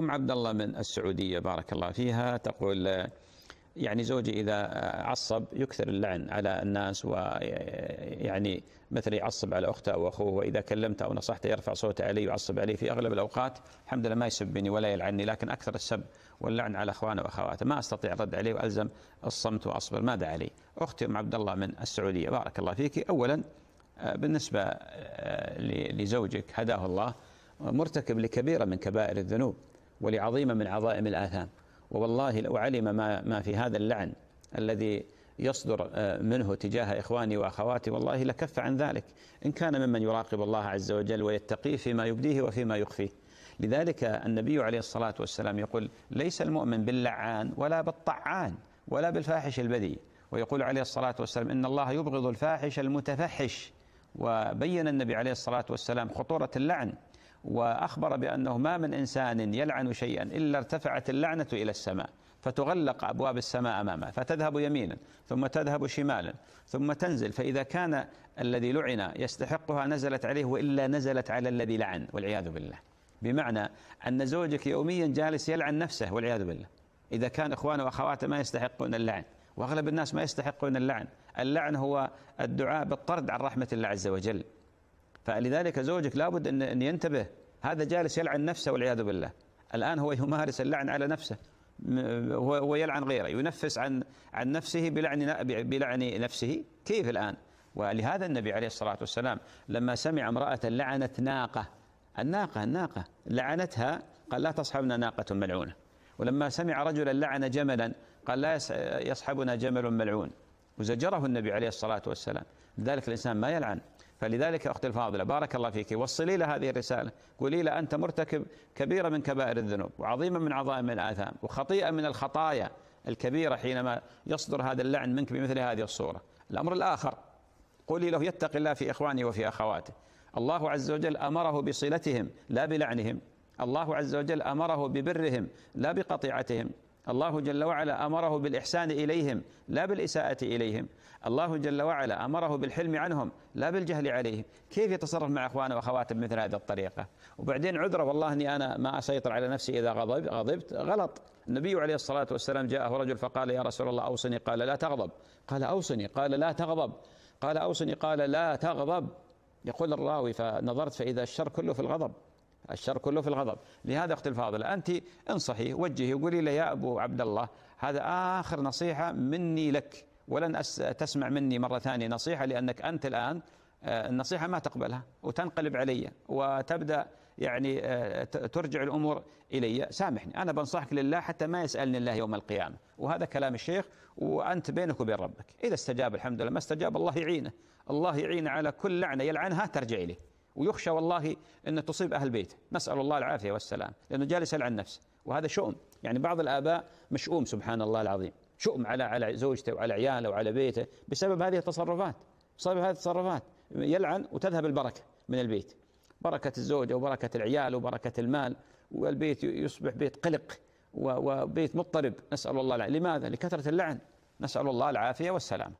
أم عبد الله من السعودية بارك الله فيها تقول يعني زوجي إذا عصب يكثر اللعن على الناس ويعني مثل يعصب على أخته أو أخوه وإذا كلمته أو نصحته يرفع صوته علي ويعصب علي في أغلب الأوقات الحمد لله ما يسبني ولا يلعني لكن أكثر السب واللعن على أخوانه وأخواته ما أستطيع الرد عليه وألزم الصمت وأصبر ماذا علي أختي أم عبد الله من السعودية بارك الله فيك أولا بالنسبة آه، لزوجك هداه الله مرتكب لكبيرة من كبائر الذنوب ولعظيم من عظائم الآثام ووالله لو علم ما, ما في هذا اللعن الذي يصدر آه، منه تجاه إخواني وأخواتي والله لكف عن ذلك إن كان ممن يراقب الله عز وجل ويتقيه فيما يبديه وفيما يخفيه لذلك النبي عليه الصلاة والسلام يقول ليس المؤمن باللعان ولا بالطعان ولا بالفاحش البذيء ويقول عليه الصلاة والسلام إن الله يبغض الفاحش المتفحش وبين النبي عليه الصلاة والسلام خطورة اللعن وأخبر بأنه ما من إنسان يلعن شيئا إلا ارتفعت اللعنة إلى السماء فتغلق أبواب السماء أمامه فتذهب يمينا ثم تذهب شمالا ثم تنزل فإذا كان الذي لعن يستحقها نزلت عليه وإلا نزلت على الذي لعن والعياذ بالله بمعنى أن زوجك يوميا جالس يلعن نفسه والعياذ بالله إذا كان إخوانه وأخواته ما يستحقون اللعن وأغلب الناس ما يستحقون اللعن اللعن هو الدعاء بالطرد عن رحمة الله عز وجل فلذلك زوجك لابد أن, ينتبه هذا جالس يلعن نفسه والعياذ بالله الآن هو يمارس اللعن على نفسه هو يلعن غيره ينفس عن عن نفسه بلعن بلعن نفسه كيف الآن ولهذا النبي عليه الصلاة والسلام لما سمع امرأة لعنت ناقة الناقة الناقة لعنتها قال لا تصحبنا ناقة ملعونة ولما سمع رجلا لعن جملا قال لا يصحبنا جمل ملعون وزجره النبي عليه الصلاة والسلام لذلك الإنسان ما يلعن فلذلك أختي الفاضلة بارك الله فيك وصلي له هذه الرسالة قولي له أنت مرتكب كبيرة من كبائر الذنوب وعظيمة من عظائم الآثام وخطيئة من الخطايا الكبيرة حينما يصدر هذا اللعن منك بمثل هذه الصورة الأمر الآخر قولي له يتقي الله في إخوانه وفي أخواته الله عز وجل أمره بصلتهم لا بلعنهم الله عز وجل أمره ببرهم لا بقطيعتهم الله جل وعلا امره بالاحسان اليهم لا بالاساءه اليهم الله جل وعلا امره بالحلم عنهم لا بالجهل عليهم كيف يتصرف مع اخوانه واخواته بمثل هذه الطريقه وبعدين عذره والله اني انا ما اسيطر على نفسي اذا غضب غضبت غلط النبي عليه الصلاه والسلام جاءه رجل فقال يا رسول الله اوصني قال لا تغضب قال اوصني قال لا تغضب قال اوصني قال لا تغضب يقول الراوي فنظرت فاذا الشر كله في الغضب الشر كله في الغضب لهذا أختي الفاضلة أنت انصحي وجهي وقولي له يا أبو عبد الله هذا آخر نصيحة مني لك ولن تسمع مني مرة ثانية نصيحة لأنك أنت الآن آه، النصيحة ما تقبلها وتنقلب علي وتبدأ يعني آه، ترجع الأمور إلي سامحني أنا بنصحك لله حتى ما يسألني الله يوم القيامة وهذا كلام الشيخ وأنت بينك وبين ربك إذا استجاب الحمد لله ما استجاب الله يعينه الله يعينه على كل لعنة يلعنها ترجع إليه ويخشى والله أن تصيب أهل بيته نسأل الله العافية والسلام لأنه جالس يلعن نفسه وهذا شؤم يعني بعض الآباء مشؤوم سبحان الله العظيم شؤم على على زوجته وعلى عياله وعلى بيته بسبب هذه التصرفات بسبب هذه التصرفات يلعن وتذهب البركة من البيت بركة الزوجة وبركة العيال وبركة المال والبيت يصبح بيت قلق وبيت مضطرب نسأل الله العافية لماذا؟ لكثرة اللعن نسأل الله العافية والسلامة